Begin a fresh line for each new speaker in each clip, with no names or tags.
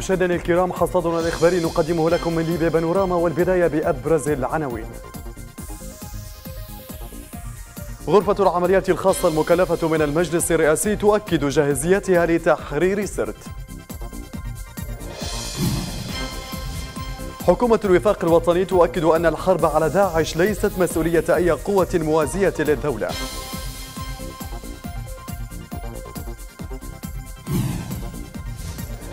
مشاهدينا الكرام حصادنا الإخباري نقدمه لكم من ليبيا بانوراما والبداية بأبرز العناوين غرفة العمليات الخاصة المكلفة من المجلس الرئاسي تؤكد جاهزيتها لتحرير سرت حكومة الوفاق الوطني تؤكد أن الحرب على داعش ليست مسؤولية أي قوة موازية للدولة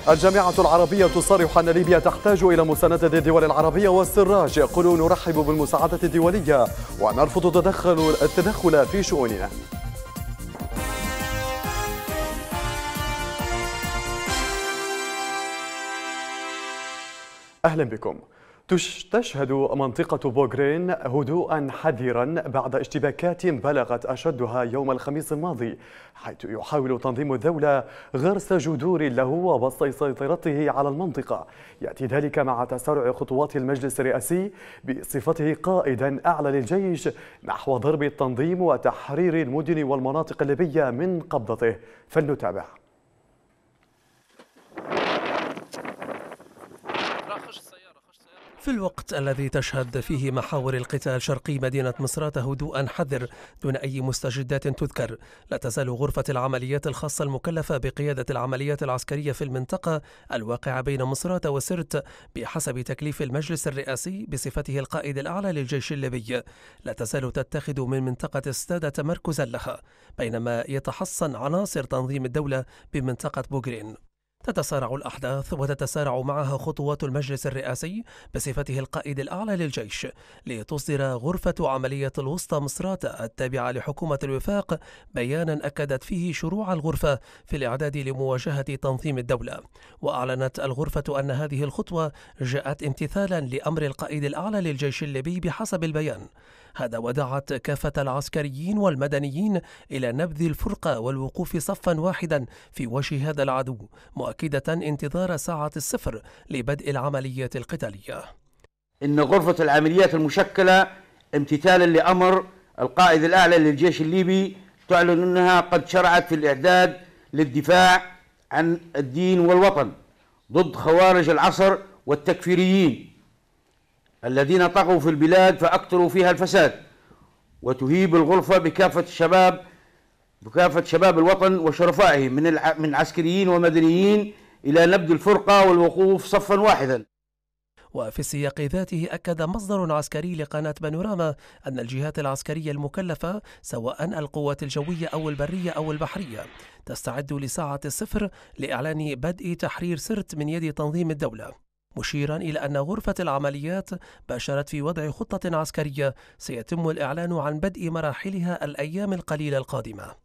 الجامعة العربية تصرح أن ليبيا تحتاج إلى مساندة الدول العربية والسراج يقول نرحب بالمساعدة الدولية ونرفض التدخل التدخل في شؤوننا أهلا بكم تشهد منطقة بوغرين هدوءا حذرا بعد اشتباكات بلغت أشدها يوم الخميس الماضي حيث يحاول تنظيم الدولة غرس جذور له وبسط سيطرته على المنطقة يأتي ذلك مع تسارع خطوات المجلس الرئاسي بصفته قائدا أعلى للجيش نحو ضرب التنظيم وتحرير المدن والمناطق الليبية من قبضته فلنتابع
في الوقت الذي تشهد فيه محاور القتال شرقي مدينة مصرات هدوءا حذر دون أي مستجدات تذكر لا تزال غرفة العمليات الخاصة المكلفة بقيادة العمليات العسكرية في المنطقة الواقعة بين مصرات وسرت بحسب تكليف المجلس الرئاسي بصفته القائد الأعلى للجيش الليبي لا تزال تتخذ من منطقة استادة تمركزا لها بينما يتحصن عناصر تنظيم الدولة بمنطقة بوغرين تتسارع الأحداث وتتسارع معها خطوات المجلس الرئاسي بصفته القائد الأعلى للجيش لتصدر غرفة عملية الوسطى مصراتة التابعة لحكومة الوفاق بيانا أكدت فيه شروع الغرفة في الإعداد لمواجهة تنظيم الدولة وأعلنت الغرفة أن هذه الخطوة جاءت امتثالا لأمر القائد الأعلى للجيش الليبي بحسب البيان هذا ودعت كافة العسكريين والمدنيين إلى نبذ الفرقة والوقوف صفا واحدا في وجه هذا العدو مؤكدة انتظار ساعة الصفر لبدء العمليات القتالية
إن غرفة العمليات المشكلة امتثالا لأمر القائد الأعلى للجيش الليبي تعلن أنها قد شرعت في الإعداد للدفاع عن الدين والوطن ضد خوارج العصر والتكفيريين الذين طغوا في البلاد فأكثروا فيها الفساد وتهيب الغرفة بكافة الشباب بكافة شباب الوطن وشرفائهم من من عسكريين ومدنيين إلى نبذ الفرقة والوقوف صفا واحدا
وفي السياق ذاته أكد مصدر عسكري لقناة بانوراما أن الجهات العسكرية المكلفة سواء القوات الجوية أو البرية أو البحرية تستعد لساعة الصفر لإعلان بدء تحرير سرت من يد تنظيم الدولة مشيرا إلى أن غرفة العمليات باشرت في وضع خطة عسكرية سيتم الإعلان عن بدء مراحلها الأيام القليلة القادمة.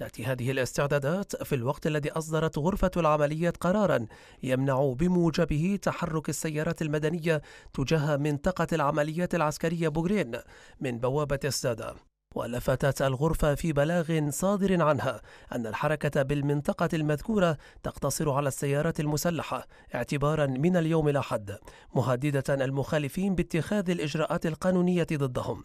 تأتي هذه الاستعدادات في الوقت الذي أصدرت غرفة العمليات قرارا يمنع بموجبه تحرك السيارات المدنية تجاه منطقة العمليات العسكرية بوغرين من بوابة السادة ولفتت الغرفة في بلاغ صادر عنها أن الحركة بالمنطقة المذكورة تقتصر على السيارات المسلحة اعتبارا من اليوم الأحد مهددة المخالفين باتخاذ الإجراءات القانونية ضدهم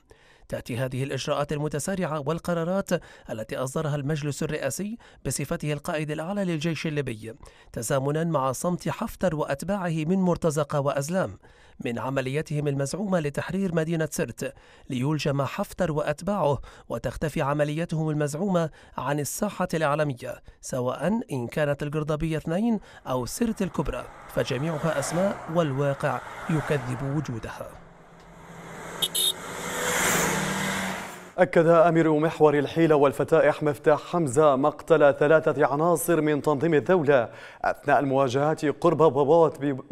تأتي هذه الإجراءات المتسارعة والقرارات التي أصدرها المجلس الرئاسي بصفته القائد الأعلى للجيش الليبي تزامنا مع صمت حفتر وأتباعه من مرتزقة وأزلام من عمليتهم المزعومة لتحرير مدينة سرت ليلجم حفتر وأتباعه وتختفي عمليتهم المزعومة عن الساحة الإعلامية سواء إن كانت القرضبية اثنين أو سرت الكبرى فجميعها أسماء والواقع يكذب وجودها
أكد أمير محور الحيلة والفتائح مفتاح حمزة مقتل ثلاثة عناصر من تنظيم الدولة أثناء المواجهات قرب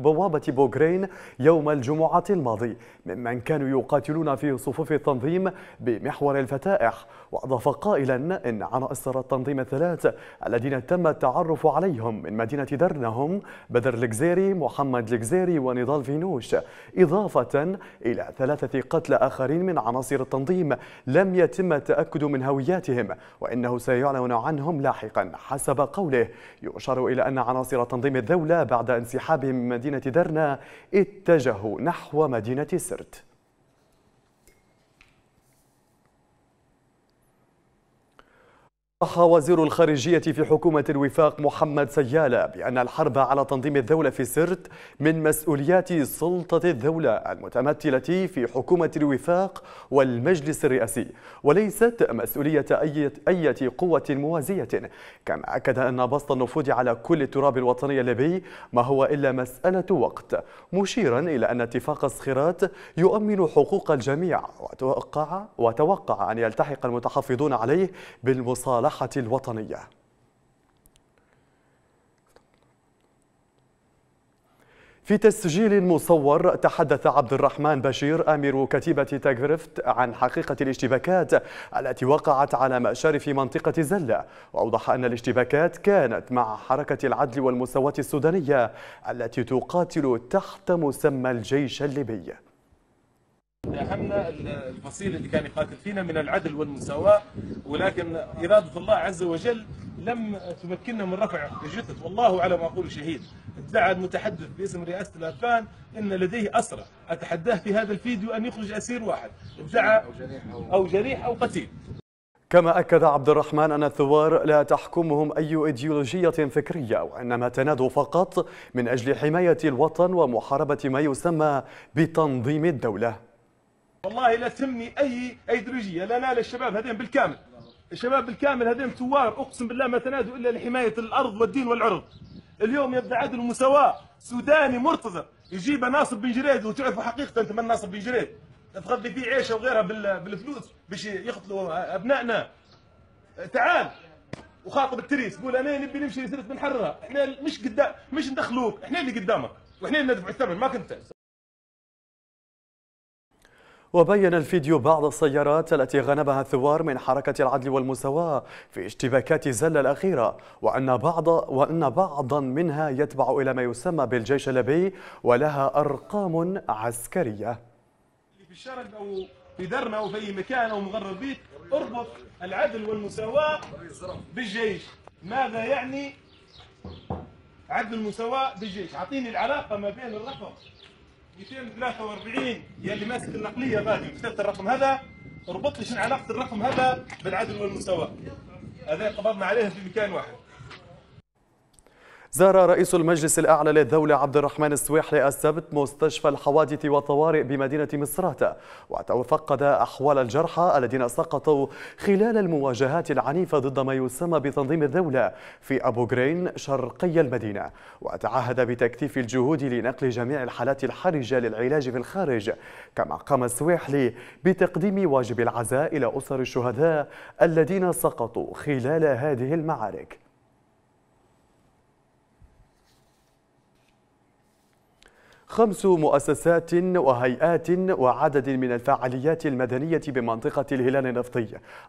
بوابة بوغرين يوم الجمعة الماضي ممن كانوا يقاتلون في صفوف التنظيم بمحور الفتائح وأضاف قائلا إن عناصر التنظيم الثلاث الذين تم التعرف عليهم من مدينة درنهم بدر الجزيري محمد الجزيري ونضال فينوش إضافة إلى ثلاثة قتلى آخرين من عناصر التنظيم لم يتم التأكد من هوياتهم وإنه سيعلن عنهم لاحقا حسب قوله يؤشر إلى أن عناصر تنظيم الدولة بعد انسحابهم من مدينة درنا اتجهوا نحو مدينة سرت صح وزير الخارجية في حكومة الوفاق محمد سيالة بأن الحرب على تنظيم الدولة في سرت من مسؤوليات سلطة الدولة المتمثلة في حكومة الوفاق والمجلس الرئاسي وليست مسؤولية أي, أي قوة موازية كما أكد أن بسط النفوذ على كل التراب الوطني الليبي ما هو إلا مسألة وقت مشيرا إلى أن اتفاق الصخيرات يؤمن حقوق الجميع وتوقع, وتوقع أن يلتحق المتحفظون عليه بالمصالحة المصلحة الوطنية في تسجيل مصور تحدث عبد الرحمن بشير امير كتيبه تاغريفت عن حقيقه الاشتباكات التي وقعت على مشارف منطقه زله واوضح ان الاشتباكات كانت مع حركه العدل والمساواه السودانيه التي تقاتل تحت مسمى الجيش الليبي
داهمنا الفصيل اللي كان يقاتل فينا من العدل والمساواة ولكن إرادة الله عز وجل لم تمكننا من رفع الجثث والله على ما أقول شهيد ادعى المتحدث باسم رئاسة الأفان أن لديه أسرى أتحداه في هذا الفيديو أن يخرج أسير واحد ادعى أو جريح أو
قتيل كما أكد عبد الرحمن أن الثوار لا تحكمهم أي إيديولوجية فكرية وإنما تنادوا فقط من أجل حماية الوطن ومحاربة ما يسمى بتنظيم الدولة
والله لا تهمني اي ايديولوجيه لا نال الشباب هذين بالكامل الشباب بالكامل هذين ثوار اقسم بالله ما تنادوا الا لحمايه الارض والدين والعرض اليوم يبدا عدل ومساواه سوداني مرتضى يجيب ناصب بن جريد وتعرفوا حقيقه انت من ناصب بن جريد تغذي فيه عيشه وغيرها بالفلوس باش يقتلوا آه، ابنائنا تعال وخاطب التريس قول انا نبي نمشي لسيره بنحررها احنا مش قدام مش ندخلوك احنا اللي قدامك واحنا اللي ندفع الثمن ما كنت
وبين الفيديو بعض السيارات التي غنبها الثوار من حركة العدل والمساواة في اشتباكات زلة الأخيرة وأن بعض وأن بعضا منها يتبع إلى ما يسمى بالجيش الليبي ولها أرقام عسكرية
في الشرق أو في درنا أو في أي مكان أو مغرب بيت اربط العدل والمساواة بالجيش ماذا يعني عدل المساواة بالجيش أعطيني العلاقة ما بين الرقم 243 يلي ماسك النقليه غادي كتبت الرقم هذا ربط لي شنو علاقه الرقم هذا بالعدل والمساواه هذا قبضنا عليه في مكان واحد
زار رئيس المجلس الأعلى للدولة عبد الرحمن السويحلي السبت مستشفى الحوادث والطوارئ بمدينة مصراتة وتفقد أحوال الجرحى الذين سقطوا خلال المواجهات العنيفة ضد ما يسمى بتنظيم الدولة في أبو غرين شرقي المدينة وتعهد بتكثيف الجهود لنقل جميع الحالات الحرجة للعلاج في الخارج كما قام السويحلي بتقديم واجب العزاء إلى أسر الشهداء الذين سقطوا خلال هذه المعارك خمس مؤسسات وهيئات وعدد من الفعاليات المدنية بمنطقة الهلال النفطي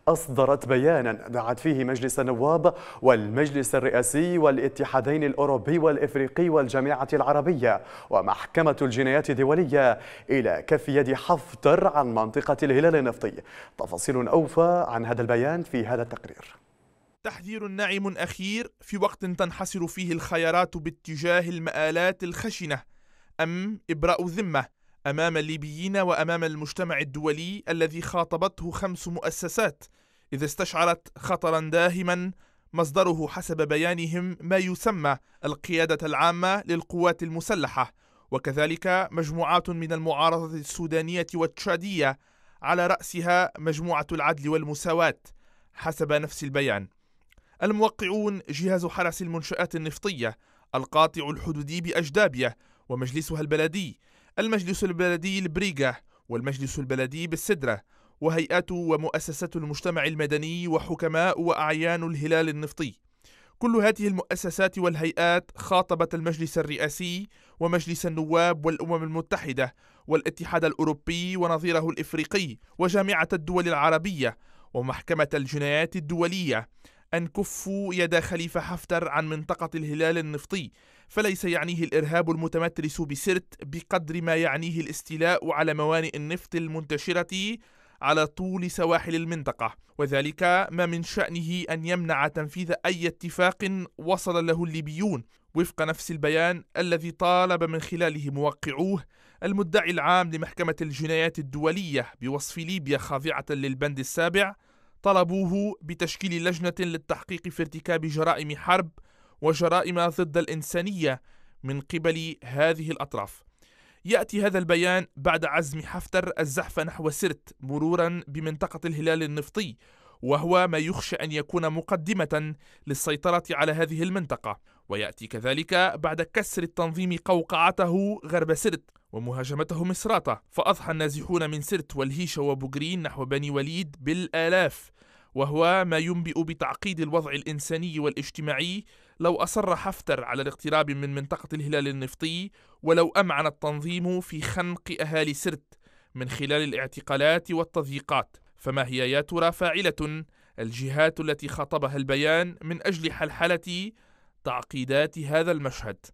أصدرت بيانا دعت فيه مجلس النواب والمجلس الرئاسي والاتحادين الأوروبي والإفريقي والجامعة العربية ومحكمة الجنايات الدولية إلى كف يد حفتر عن منطقة الهلال النفطي تفاصيل أوفى عن هذا البيان في هذا التقرير
تحذير ناعم أخير في وقت تنحسر فيه الخيارات باتجاه المآلات الخشنة أم إبراء ذمة أمام الليبيين وأمام المجتمع الدولي الذي خاطبته خمس مؤسسات إذا استشعرت خطرا داهما مصدره حسب بيانهم ما يسمى القيادة العامة للقوات المسلحة وكذلك مجموعات من المعارضة السودانية والتشادية على رأسها مجموعة العدل والمساواة حسب نفس البيان الموقعون جهاز حرس المنشآت النفطية القاطع الحدودي بأجدابية ومجلسها البلدي المجلس البلدي لبريقة والمجلس البلدي بالسدرة وهيئات ومؤسسات المجتمع المدني وحكماء وأعيان الهلال النفطي كل هذه المؤسسات والهيئات خاطبت المجلس الرئاسي ومجلس النواب والأمم المتحدة والاتحاد الأوروبي ونظيره الإفريقي وجامعة الدول العربية ومحكمة الجنايات الدولية أن كفوا يد خليفة حفتر عن منطقة الهلال النفطي فليس يعنيه الإرهاب المتمترس بسرت بقدر ما يعنيه الاستيلاء على موانئ النفط المنتشرة على طول سواحل المنطقة وذلك ما من شأنه أن يمنع تنفيذ أي اتفاق وصل له الليبيون وفق نفس البيان الذي طالب من خلاله موقعوه المدعي العام لمحكمة الجنايات الدولية بوصف ليبيا خاضعة للبند السابع طلبوه بتشكيل لجنة للتحقيق في ارتكاب جرائم حرب وجرائم ضد الإنسانية من قبل هذه الأطراف. يأتي هذا البيان بعد عزم حفتر الزحف نحو سرت مرورا بمنطقة الهلال النفطي وهو ما يخشى أن يكون مقدمة للسيطرة على هذه المنطقة ويأتي كذلك بعد كسر التنظيم قوقعته غرب سرت ومهاجمته مصراتة فأضحى النازحون من سرت والهيشة وبوغرين نحو بني وليد بالآلاف وهو ما ينبئ بتعقيد الوضع الإنساني والاجتماعي لو أصر حفتر على الاقتراب من منطقة الهلال النفطي ولو أمعن التنظيم في خنق أهالي سرت من خلال الاعتقالات والتضييقات فما هي يا ترى فاعلة الجهات التي خاطبها البيان من أجل حلحلة تعقيدات هذا المشهد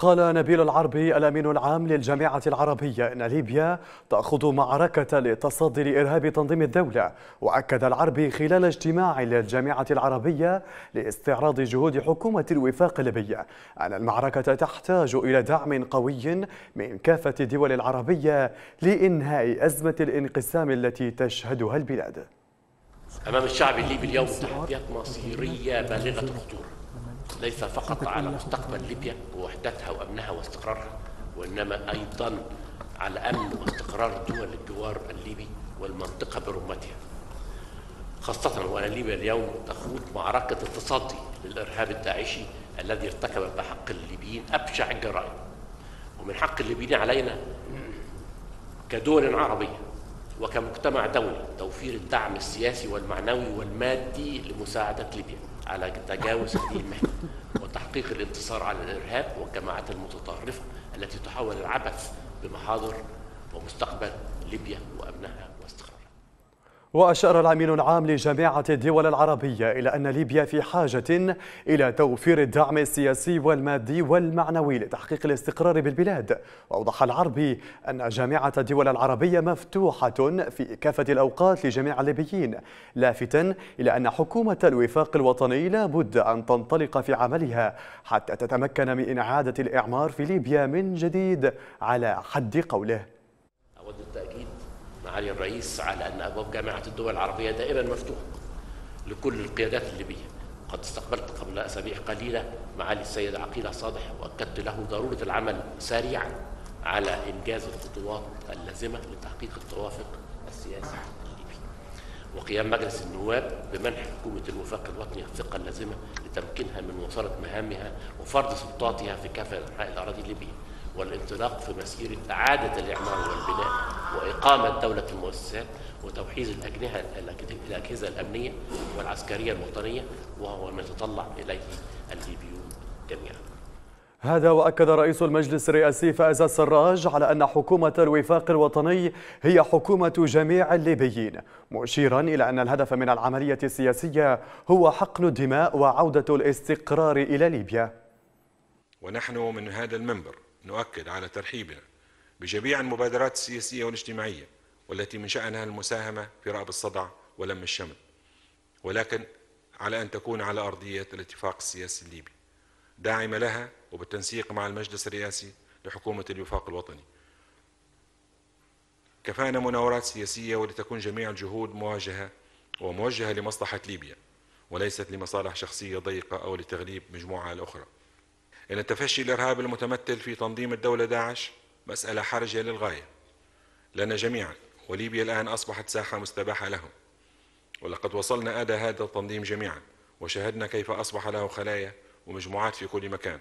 قال نبيل العربي
الأمين العام للجامعة العربية إن ليبيا تأخذ معركة لتصدي لإرهاب تنظيم الدولة وأكد العربي خلال اجتماع للجامعة العربية لاستعراض جهود حكومة الوفاق الليبية أن المعركة تحتاج إلى دعم قوي من كافة الدول العربية لإنهاء أزمة الانقسام التي تشهدها البلاد
أمام الشعب الليبي اليوم تحديات مصيرية بالغة الخطورة ليس فقط على مستقبل ليبيا ووحدتها وأمنها واستقرارها وإنما أيضا على أمن واستقرار دول الجوار الليبي والمنطقة برمتها خاصة وأن ليبيا اليوم تخوض معركة التصدي للإرهاب الداعشي الذي ارتكب بحق الليبيين أبشع الجرائم ومن حق الليبيين علينا كدول عربية وكمجتمع دولي توفير الدعم السياسي والمعنوي والمادي لمساعدة ليبيا على تجاوز هذه المهنه وتحقيق الانتصار على الارهاب والجماعات المتطرفه التي تحول العبث بمحاضر ومستقبل ليبيا وامنها
وأشار العميل العام لجامعة الدول العربية إلى أن ليبيا في حاجة إلى توفير الدعم السياسي والمادي والمعنوي لتحقيق الاستقرار بالبلاد وأوضح العربي أن جامعة الدول العربية مفتوحة في كافة الأوقات لجميع الليبيين لافتا إلى أن حكومة الوفاق الوطني لا بد أن تنطلق في عملها حتى تتمكن من إعادة الإعمار في ليبيا من جديد على حد قوله
معالي الرئيس على أن أبواب جامعة الدول العربية دائما مفتوحة لكل القيادات الليبية قد استقبلت قبل أسابيع قليلة معالي السيد عقيلة صالح وأكدت له ضرورة العمل سريعا على إنجاز الخطوات اللازمة لتحقيق التوافق السياسي الليبي وقيام مجلس النواب بمنح حكومة الوفاق الوطني الثقة اللازمة لتمكينها من مواصلة مهامها وفرض سلطاتها في كافة أنحاء الأراضي الليبية والانطلاق في مسيرة إعادة الإعمار والبناء وإقامة دولة المؤسسات وتوحيد الأجنحة الأجهزة الأمنية والعسكرية الوطنية وهو ما يتطلع إليه الليبيون جميعا
هذا وأكد رئيس المجلس الرئاسي فائز السراج على أن حكومة الوفاق الوطني هي حكومة جميع الليبيين مشيرا إلى أن الهدف من العملية السياسية هو حقن الدماء وعودة الاستقرار إلى ليبيا
ونحن من هذا المنبر نؤكد على ترحيبنا بجميع المبادرات السياسية والاجتماعية والتي من شأنها المساهمة في رأب الصدع ولم الشمل ولكن على أن تكون على أرضية الاتفاق السياسي الليبي داعمة لها وبالتنسيق مع المجلس الرئاسي لحكومة الوفاق الوطني كفانا مناورات سياسية ولتكون جميع الجهود مواجهة وموجهة لمصلحة ليبيا وليست لمصالح شخصية ضيقة أو لتغليب مجموعة الأخرى إلى تفشي الإرهاب المتمثل في تنظيم الدولة داعش مسألة حرجة للغاية لنا جميعا وليبيا الآن أصبحت ساحة مستباحة لهم ولقد وصلنا أدى هذا التنظيم جميعا وشاهدنا كيف أصبح له خلايا ومجموعات في كل مكان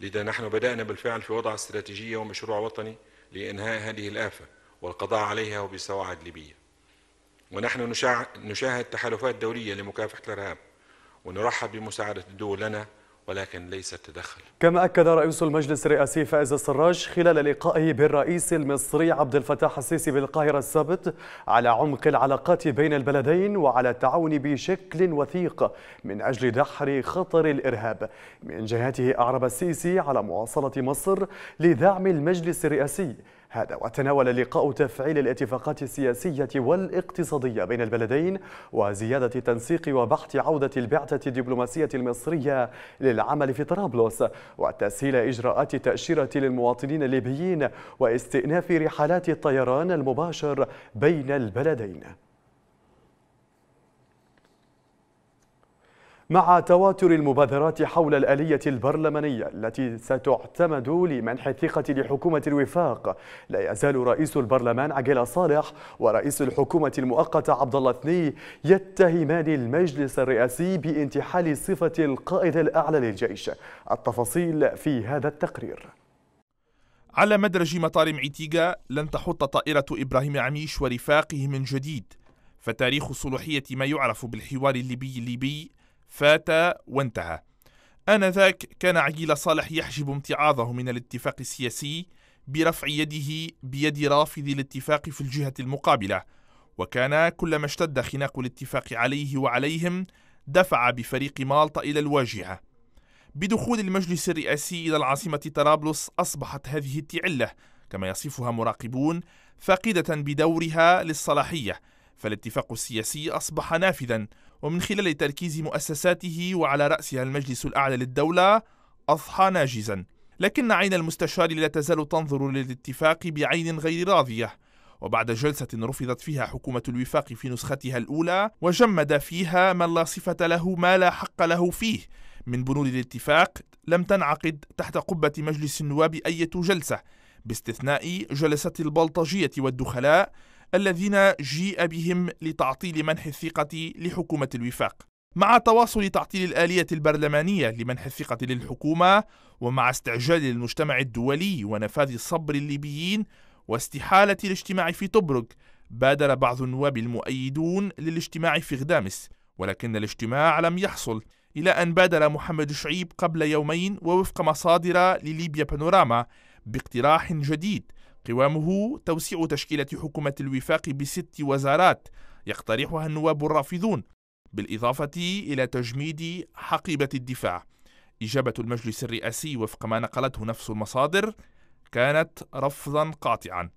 لذا نحن بدأنا بالفعل في وضع استراتيجية ومشروع وطني لإنهاء هذه الآفة والقضاء عليها وبسواعد ليبية ونحن نشاهد تحالفات دولية لمكافحة الإرهاب ونرحب بمساعدة الدول لنا ولكن ليس التدخل
كما أكد رئيس المجلس الرئاسي فائز السراج خلال لقائه بالرئيس المصري عبد الفتاح السيسي بالقاهرة السبت على عمق العلاقات بين البلدين وعلى التعاون بشكل وثيق من أجل دحر خطر الإرهاب من جهته أعرب السيسي على مواصلة مصر لدعم المجلس الرئاسي هذا وتناول اللقاء تفعيل الاتفاقات السياسية والاقتصادية بين البلدين وزيادة تنسيق وبحث عودة البعثة الدبلوماسية المصرية للعمل في طرابلس وتسهيل إجراءات التأشيرة للمواطنين الليبيين واستئناف رحلات الطيران المباشر بين البلدين مع تواتر المبادرات حول الآلية البرلمانية التي ستعتمد لمنح الثقة لحكومة الوفاق لا يزال رئيس البرلمان عقيل صالح ورئيس الحكومة المؤقتة عبد الله الثني يتهمان المجلس الرئاسي بانتحال صفة القائد الأعلى للجيش التفاصيل في هذا التقرير
على مدرج مطار معتيقا لن تحط طائرة إبراهيم عميش ورفاقه من جديد فتاريخ صلوحية ما يعرف بالحوار الليبي الليبي فات وانتهى آنذاك كان عقيل صالح يحجب امتعاضه من الاتفاق السياسي برفع يده بيد رافض الاتفاق في الجهة المقابلة وكان كلما اشتد خناق الاتفاق عليه وعليهم دفع بفريق مالطا إلى الواجهة بدخول المجلس الرئاسي إلى العاصمة طرابلس أصبحت هذه التعلة كما يصفها مراقبون فاقدة بدورها للصلاحية فالاتفاق السياسي أصبح نافذا ومن خلال تركيز مؤسساته وعلى رأسها المجلس الأعلى للدولة أضحى ناجزا لكن عين المستشار لا تزال تنظر للاتفاق بعين غير راضية وبعد جلسة رفضت فيها حكومة الوفاق في نسختها الأولى وجمد فيها من لا صفة له ما لا حق له فيه من بنود الاتفاق لم تنعقد تحت قبة مجلس النواب أية جلسة باستثناء جلسة البلطجية والدخلاء الذين جيء بهم لتعطيل منح الثقة لحكومة الوفاق مع تواصل تعطيل الآلية البرلمانية لمنح الثقة للحكومة ومع استعجال المجتمع الدولي ونفاذ صبر الليبيين واستحالة الاجتماع في طبرق بادر بعض النواب المؤيدون للاجتماع في غدامس ولكن الاجتماع لم يحصل إلى أن بادر محمد شعيب قبل يومين ووفق مصادر لليبيا بانوراما باقتراح جديد قوامه توسيع تشكيلة حكومة الوفاق بست وزارات يقترحها النواب الرافضون بالإضافة إلى تجميد حقيبة الدفاع إجابة المجلس الرئاسي وفق ما نقلته نفس المصادر كانت رفضا قاطعا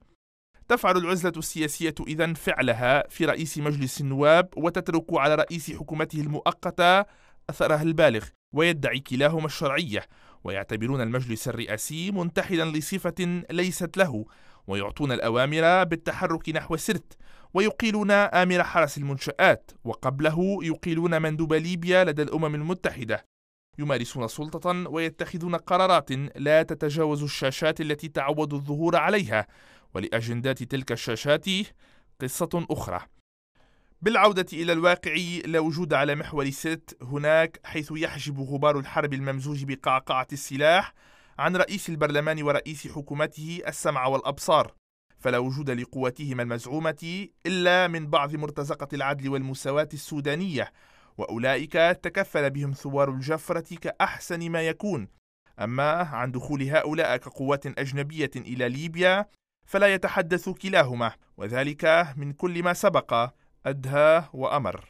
تفعل العزلة السياسية إذا فعلها في رئيس مجلس النواب وتترك على رئيس حكومته المؤقتة أثرها البالغ ويدعي كلاهما الشرعية ويعتبرون المجلس الرئاسي منتحلا لصفة ليست له ويعطون الأوامر بالتحرك نحو سرت ويقيلون آمر حرس المنشآت وقبله يقيلون مندوب ليبيا لدى الأمم المتحدة يمارسون سلطة ويتخذون قرارات لا تتجاوز الشاشات التي تعودوا الظهور عليها ولأجندات تلك الشاشات قصة أخرى بالعودة إلى الواقع لا وجود على محور ست هناك حيث يحجب غبار الحرب الممزوج بقعقعة السلاح عن رئيس البرلمان ورئيس حكومته السمع والأبصار فلا وجود لقوتهما المزعومة إلا من بعض مرتزقة العدل والمساواة السودانية وأولئك تكفل بهم ثوار الجفرة كأحسن ما يكون أما عن دخول هؤلاء كقوات أجنبية إلى ليبيا فلا يتحدث كلاهما وذلك من كل ما سبق أدهاه وأمر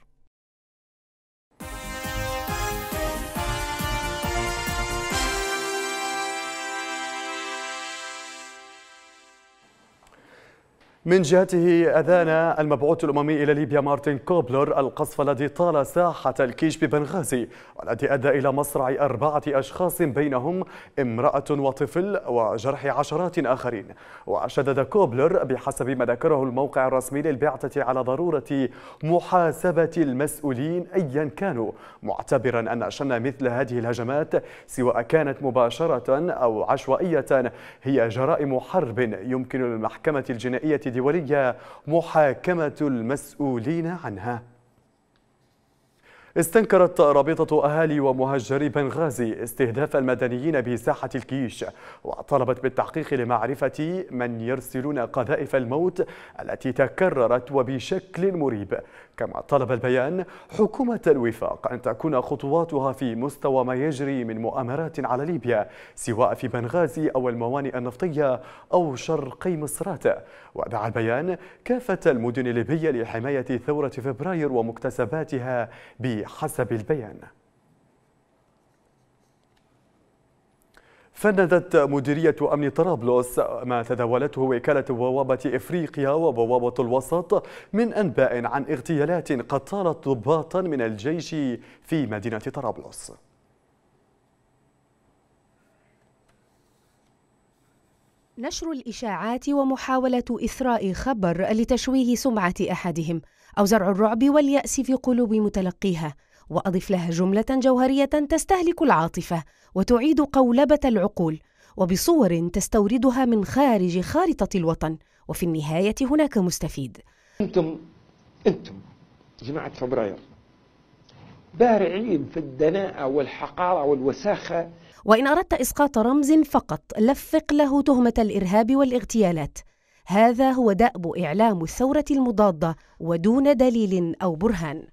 من جهته أذان المبعوث الأممي إلى ليبيا مارتن كوبلر القصف الذي طال ساحة الكيش ببنغازي والذي أدى إلى مصرع أربعة أشخاص بينهم امرأة وطفل وجرح عشرات آخرين وشدد كوبلر بحسب ما ذكره الموقع الرسمي للبعثة على ضرورة محاسبة المسؤولين أيا كانوا معتبرا أن شن مثل هذه الهجمات سواء كانت مباشرة أو عشوائية هي جرائم حرب يمكن للمحكمة الجنائية دولية محاكمة المسؤولين عنها استنكرت رابطة أهالي ومهجري بنغازي استهداف المدنيين بساحة الكيش وطلبت بالتحقيق لمعرفة من يرسلون قذائف الموت التي تكررت وبشكل مريب كما طلب البيان حكومة الوفاق أن تكون خطواتها في مستوى ما يجري من مؤامرات على ليبيا سواء في بنغازي أو الموانئ النفطية أو شرقي مصرات ودعا البيان كافة المدن الليبية لحماية ثورة فبراير ومكتسباتها بحسب البيان فندت مديرية أمن طرابلس ما تداولته وكالة بوابة إفريقيا وبوابة الوسط من أنباء عن اغتيالات قد طالت ضباطا من الجيش في مدينة طرابلس
نشر الإشاعات ومحاولة إثراء خبر لتشويه سمعة أحدهم أو زرع الرعب واليأس في قلوب متلقيها وأضف لها جملة جوهرية تستهلك العاطفة وتعيد قولبة العقول وبصور تستوردها من خارج خارطة الوطن وفي النهاية هناك مستفيد أنتم أنتم جماعة فبراير بارعين في الدناءة والحقارة والوساخة وإن أردت إسقاط رمز فقط لفق له تهمة الإرهاب والاغتيالات هذا هو دأب إعلام الثورة المضادة ودون دليل أو برهان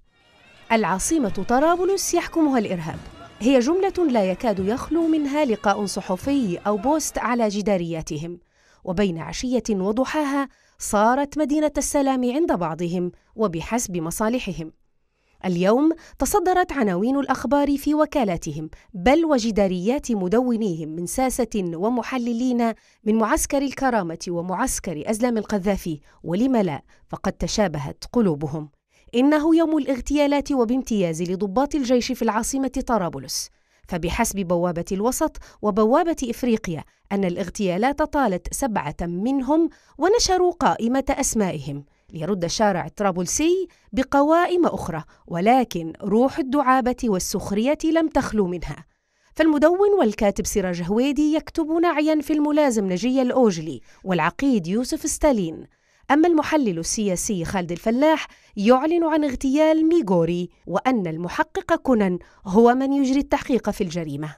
العاصمة طرابلس يحكمها الإرهاب هي جملة لا يكاد يخلو منها لقاء صحفي أو بوست على جدارياتهم وبين عشية وضحاها صارت مدينة السلام عند بعضهم وبحسب مصالحهم اليوم تصدرت عناوين الأخبار في وكالاتهم بل وجداريات مدونيهم من ساسة ومحللين من معسكر الكرامة ومعسكر أزلام القذافي ولم لا فقد تشابهت قلوبهم إنه يوم الاغتيالات وبامتياز لضباط الجيش في العاصمة طرابلس فبحسب بوابة الوسط وبوابة إفريقيا أن الاغتيالات طالت سبعة منهم ونشروا قائمة أسمائهم ليرد الشارع الطرابلسي بقوائم أخرى ولكن روح الدعابة والسخرية لم تخلو منها فالمدون والكاتب سراج هويدي يكتب نعيا في الملازم نجي الأوجلي والعقيد يوسف ستالين أما المحلل السياسي خالد الفلاح يعلن عن اغتيال ميغوري وأن المحقق كونان هو من يجري التحقيق في الجريمة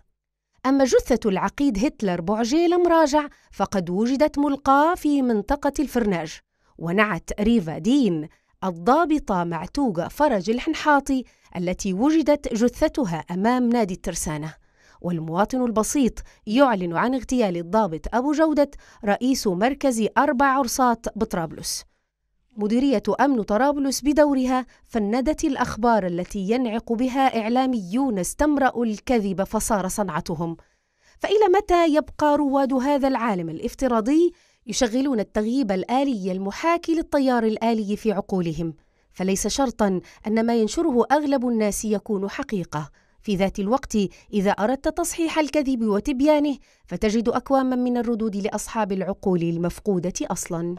أما جثة العقيد هتلر بوعجيل مراجع فقد وجدت ملقاة في منطقة الفرناج ونعت ريفا دين الضابطة معتوقة فرج الحنحاطي التي وجدت جثتها أمام نادي الترسانة والمواطن البسيط يعلن عن اغتيال الضابط أبو جودة رئيس مركز أربع عرصات بطرابلس مديرية أمن طرابلس بدورها فندت الأخبار التي ينعق بها إعلاميون استمرأوا الكذب فصار صنعتهم فإلى متى يبقى رواد هذا العالم الافتراضي يشغلون التغييب الآلي المحاكي للتيار الآلي في عقولهم؟ فليس شرطا أن ما ينشره أغلب الناس يكون حقيقة في ذات الوقت إذا أردت تصحيح الكذب وتبيانه فتجد أكواما من الردود لأصحاب العقول المفقودة أصلاً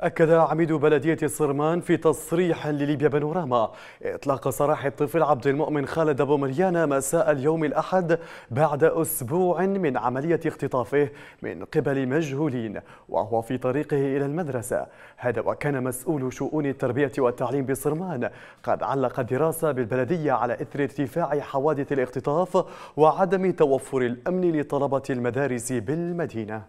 أكد عميد بلدية صرمان في تصريح لليبيا بانوراما إطلاق سراح الطفل عبد المؤمن خالد أبو مليانة مساء اليوم الأحد بعد أسبوع من عملية اختطافه من قبل مجهولين وهو في طريقه إلى المدرسة هذا وكان مسؤول شؤون التربية والتعليم بصرمان قد علق دراسة بالبلدية على إثر ارتفاع حوادث الاختطاف وعدم توفر الأمن لطلبة المدارس بالمدينة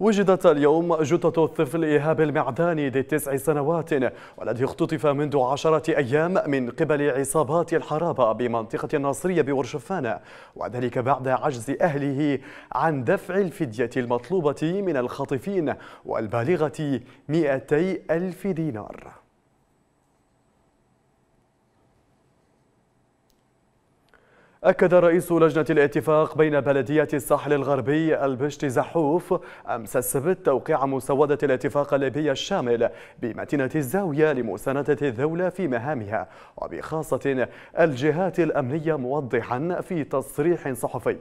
وجدت اليوم جثة الطفل إيهاب المعداني ذي التسع سنوات والذي اختطف منذ عشرة أيام من قبل عصابات الحرابة بمنطقة الناصرية بورشفانة وذلك بعد عجز أهله عن دفع الفدية المطلوبة من الخاطفين والبالغة 200 ألف دينار أكد رئيس لجنة الاتفاق بين بلديات الساحل الغربي البشت زحوف أمس السبت توقيع مسودة الاتفاق الليبي الشامل بمدينة الزاوية لمساندة الدولة في مهامها وبخاصة الجهات الأمنية موضحا في تصريح صحفي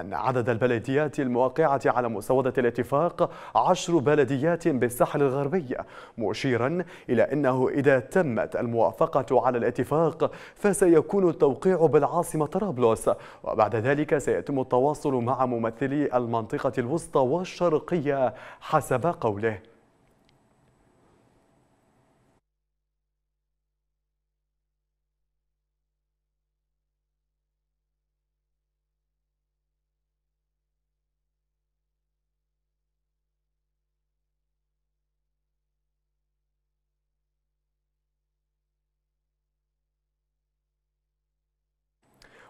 أن عدد البلديات الموقعة على مسودة الاتفاق عشر بلديات بالساحل الغربي مشيرا إلى أنه إذا تمت الموافقة على الاتفاق فسيكون التوقيع بالعاصمة طرابلس طرابلس وبعد ذلك سيتم التواصل مع ممثلي المنطقة الوسطى والشرقية حسب قوله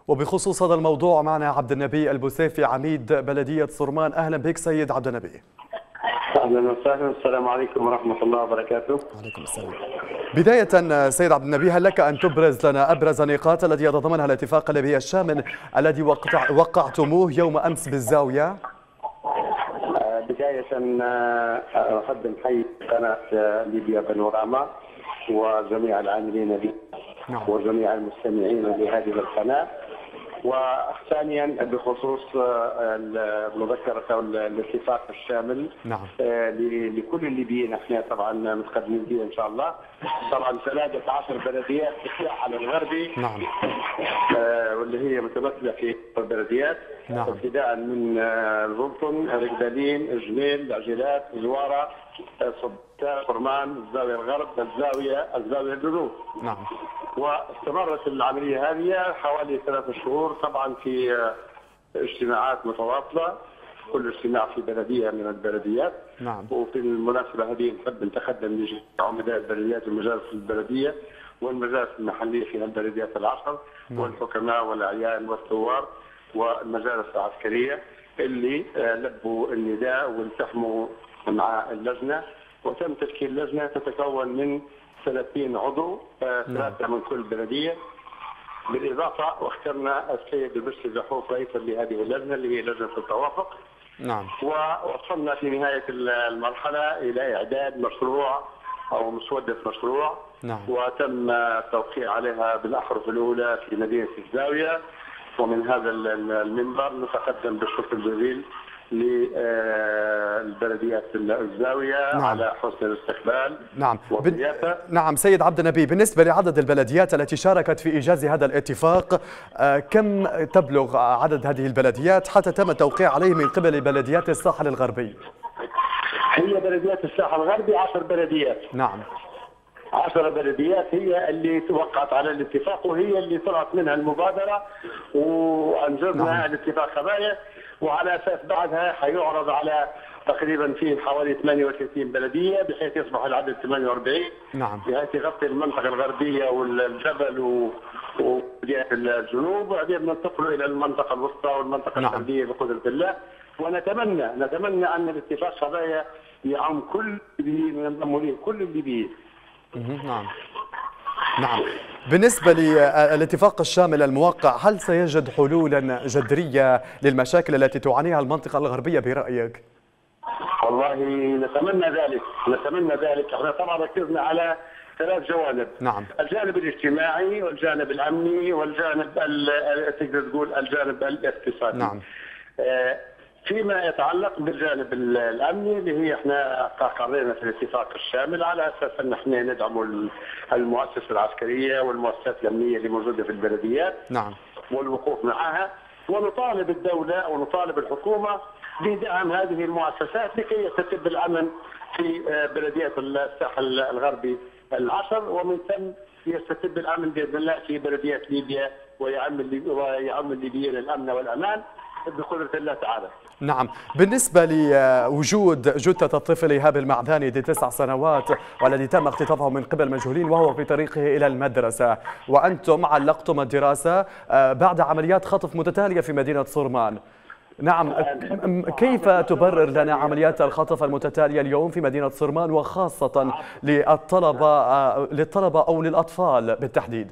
وبخصوص هذا الموضوع معنا عبد النبي البوسيفي عميد بلدية صرمان أهلا بك سيد عبد النبي
اهلا وسهلا السلام عليكم ورحمه الله وبركاته وعليكم السلام
بدايه سيد عبد النبي هل لك ان تبرز لنا ابرز النقاط التي يتضمنها الاتفاق الليبي الشامل الذي وقعتموه يوم امس بالزاويه
بدايه اقدم آه، حي قناه آه، ليبيا بانوراما وجميع العاملين بها نعم. وجميع المستمعين لهذه القناه وثانيا بخصوص آه، المذكرة أو الاتفاق الشامل نعم. آه، لكل الليبيين احنا طبعا متقدمين به إن شاء الله طبعا 13 بلديات في الساحل الغربي نعم آه، واللي هي متمثلة في البلديات نعم ابتداء من بلطن رقدالين جنيل العجلات زوارة سلطان فرمان الزاويه الغرب الزاويه الزاويه الجنوب. نعم. واستمرت العمليه هذه حوالي ثلاثة شهور طبعا في آه، اجتماعات متواصله كل اجتماع في بلديه من البلديات. نعم. وفي المناسبه هذه نحب نتقدم لجميع عمداء البلديات والمجالس البلديه والمجالس المحليه في البلديات العشر نعم. والحكماء والاعيان والثوار والمجالس العسكريه اللي آه، لبوا النداء والتحموا مع اللجنه وتم تشكيل لجنه تتكون من 30 عضو آه، نعم. ثلاثه من كل بلديه بالاضافه واخترنا السيد البشري زحوف رئيسا لهذه اللجنه اللي هي لجنه التوافق نعم ووصلنا في نهايه المرحله الى اعداد مشروع او مسوده مشروع نعم وتم التوقيع عليها بالاحرف الاولى في مدينه الزاويه ومن هذا المنبر نتقدم بالشكر الجزيل للبلديات الزاوية نعم. على حسن الاستقبال
نعم بن... نعم سيد عبد النبي بالنسبة لعدد البلديات التي شاركت في إيجاز هذا الاتفاق آه، كم تبلغ عدد هذه البلديات حتى تم التوقيع عليه من قبل بلديات الساحل الغربي
هي بلديات الساحل الغربي 10 بلديات نعم 10 بلديات هي اللي توقعت على الاتفاق وهي اللي طلعت منها المبادره وانجزنا نعم. الاتفاق خبايا وعلى اساس بعدها حيعرض على تقريبا في حوالي 38 بلديه بحيث يصبح العدد 48 نعم بحيث يغطي المنطقه الغربيه والجبل و... وجهه الجنوب وبعدين ننتقل الى المنطقه الوسطى والمنطقه نعم. الغربيه بقدره الله ونتمنى نتمنى ان الاتفاق هذا يعم كل الليبيين وينضم اليه كل الليبيين.
نعم نعم بالنسبة للاتفاق آه، الشامل الموقع هل سيجد حلولا جذرية للمشاكل التي تعانيها المنطقة الغربية برأيك؟
والله نتمنى ذلك نتمنى ذلك احنا طبعا ركزنا على ثلاث جوانب نعم الجانب الاجتماعي والجانب الامني والجانب آه، تقدر تقول الجانب الاقتصادي نعم آه، فيما يتعلق بالجانب الامني اللي هي احنا قررنا في الاتفاق الشامل على اساس ان احنا ندعم المؤسسه العسكريه والمؤسسات الامنيه اللي موجوده في البلديات نعم والوقوف معها ونطالب الدوله ونطالب الحكومه بدعم هذه المؤسسات لكي يستتب الامن في آه، بلديات الساحل الغربي العشر ومن ثم يستتب الامن باذن الله في بلديات ليبيا ويعم ويعم الليبيين الامن والامان بقدره الله تعالى.
نعم بالنسبة لوجود جثة الطفل إيهاب المعداني ذي تسع سنوات والذي تم اختطافه من قبل مجهولين وهو في طريقه إلى المدرسة وأنتم علقتم الدراسة آه، بعد عمليات خطف متتالية في مدينة صرمان نعم كيف تبرر لنا عمليات الخطف المتتالية اليوم في مدينة صرمان وخاصة للطلبة آه، للطلبة أو للأطفال بالتحديد؟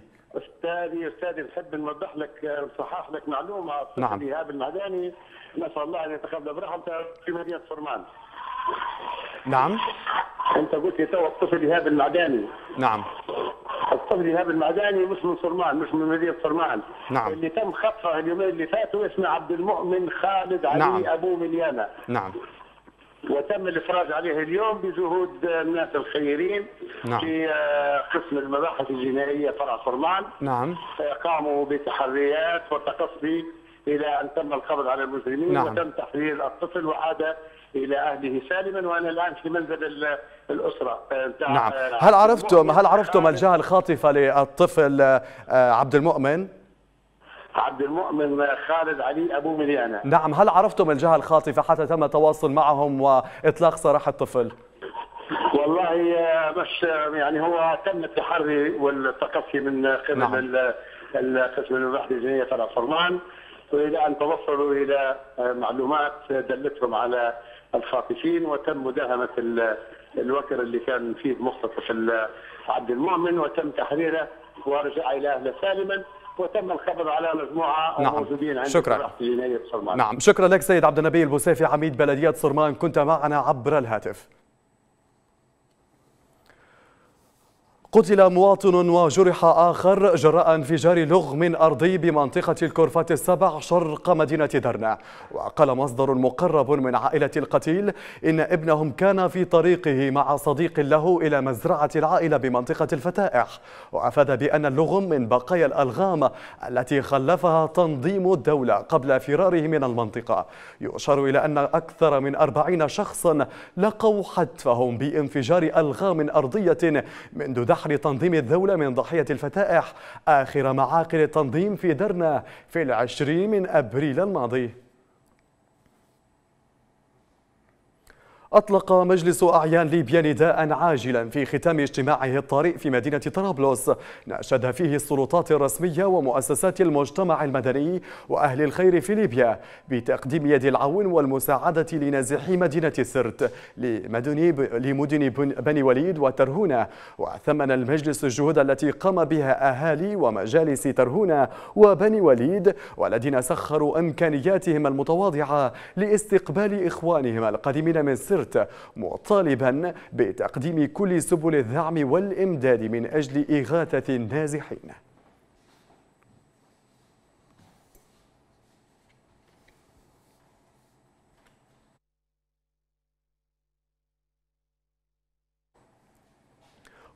هذه استاذي نحب نوضح لك نصحح لك معلومه نعم ايهاب المعداني نسال الله ان يتقبل برحمته في مدينه فرمان نعم انت قلت لي تو الطفل ايهاب المعداني نعم الطفل ايهاب المعداني مش من صرمان مش من مدينه صرمان نعم اللي تم خطفه اليومين اللي فاتوا اسمه عبد المؤمن خالد علي نعم. ابو مليانه نعم وتم الافراج عليه اليوم بجهود الناس الخيرين نعم. في آه، قسم المباحث الجنائيه فرع فرمان نعم آه، قاموا بتحريات وتقصي الى ان تم القبض على المجرمين نعم. وتم تحرير الطفل وعاد الى اهله سالما وانا الان في منزل الاسره آه، نعم هل عرفتم هل
عرفتم الجهه الخاطفه للطفل عبد المؤمن؟
عبد المؤمن خالد علي ابو مليانه نعم
هل عرفتم الجهه الخاطفه حتى تم التواصل معهم واطلاق سراح الطفل
والله آه، مش آه، يعني هو تم التحري والتقصي من قبل نعم. القسم الوحده الجنائيه فرع فرمان والى ان توصلوا الى آه، معلومات دلتهم على الخاطفين وتم مداهمه الوكر اللي كان فيه مختطف عبد المؤمن وتم تحريره ورجع الى اهله سالما وتم الخبر على مجموعه نعم. موجودين عند شكرا
نعم شكرا لك سيد عبد النبي البوسيفي عميد بلديه صرمان كنت معنا عبر الهاتف قتل مواطن وجرح آخر جراء انفجار لغم أرضي بمنطقة الكرفات السبع شرق مدينة درنا وقال مصدر مقرب من عائلة القتيل إن ابنهم كان في طريقه مع صديق له إلى مزرعة العائلة بمنطقة الفتائح وأفاد بأن اللغم من بقايا الألغام التي خلفها تنظيم الدولة قبل فراره من المنطقة يشار إلى أن أكثر من أربعين شخصا لقوا حتفهم بانفجار ألغام أرضية منذ دحر أصبح تنظيم الدولة من ضحية الفتائح آخر معاقل التنظيم في درنا في العشرين من أبريل الماضي أطلق مجلس أعيان ليبيا نداء عاجلا في ختام اجتماعه الطارئ في مدينة طرابلس ناشد فيه السلطات الرسمية ومؤسسات المجتمع المدني وأهل الخير في ليبيا بتقديم يد العون والمساعدة لنازحي مدينة سرت لمدن بني وليد وترهونة وثمن المجلس الجهود التي قام بها أهالي ومجالس ترهونة وبني وليد والذين سخروا إمكانياتهم المتواضعة لاستقبال إخوانهم القادمين من سرت سرت مطالبا بتقديم كل سبل الدعم والإمداد من أجل إغاثة النازحين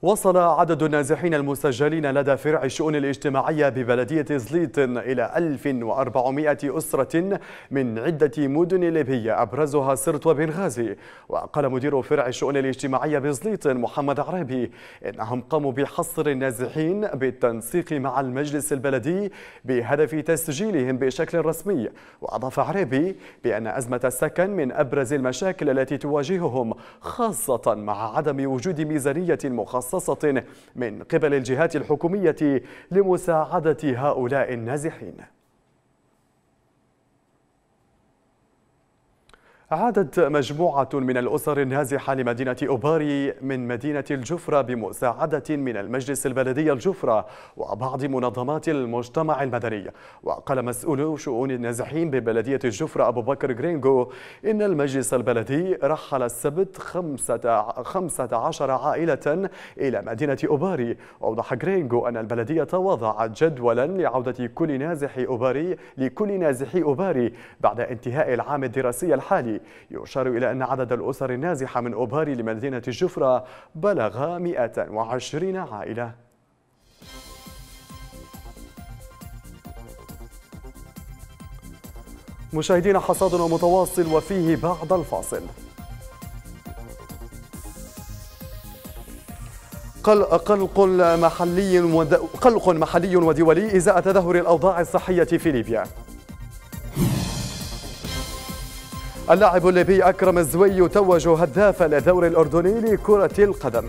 وصل عدد النازحين المسجلين لدى فرع الشؤون الاجتماعية ببلدية زليط إلى 1400 أسرة من عدة مدن ليبية أبرزها سرت وبنغازي وقال مدير فرع الشؤون الاجتماعية بزليط محمد عربي إنهم قاموا بحصر النازحين بالتنسيق مع المجلس البلدي بهدف تسجيلهم بشكل رسمي وأضاف عربي بأن أزمة السكن من أبرز المشاكل التي تواجههم خاصة مع عدم وجود ميزانية مخصصة مخصصة من قبل الجهات الحكومية لمساعدة هؤلاء النازحين عادت مجموعة من الأسر النازحة لمدينة أوباري من مدينة الجفرة بمساعدة من المجلس البلدي الجفرة وبعض منظمات المجتمع المدني وقال مسؤولو شؤون النازحين ببلدية الجفرة أبو بكر غرينغو إن المجلس البلدي رحل السبت خمسة, خمسة عشر عائلة إلى مدينة أوباري أوضح غرينغو أن البلدية وضعت جدولا لعودة كل نازح أوباري لكل نازحي أوباري بعد انتهاء العام الدراسي الحالي يشار إلى أن عدد الأسر النازحة من أوباري لمدينة جفرة بلغ 120 عائلة مشاهدينا حصادنا متواصل وفيه بعد الفاصل قلق محلي قلق محلي ودولي ازاء تدهور الاوضاع الصحيه في ليبيا اللاعب الليبي أكرم الزوي توج هداف للدوري الأردني لكرة القدم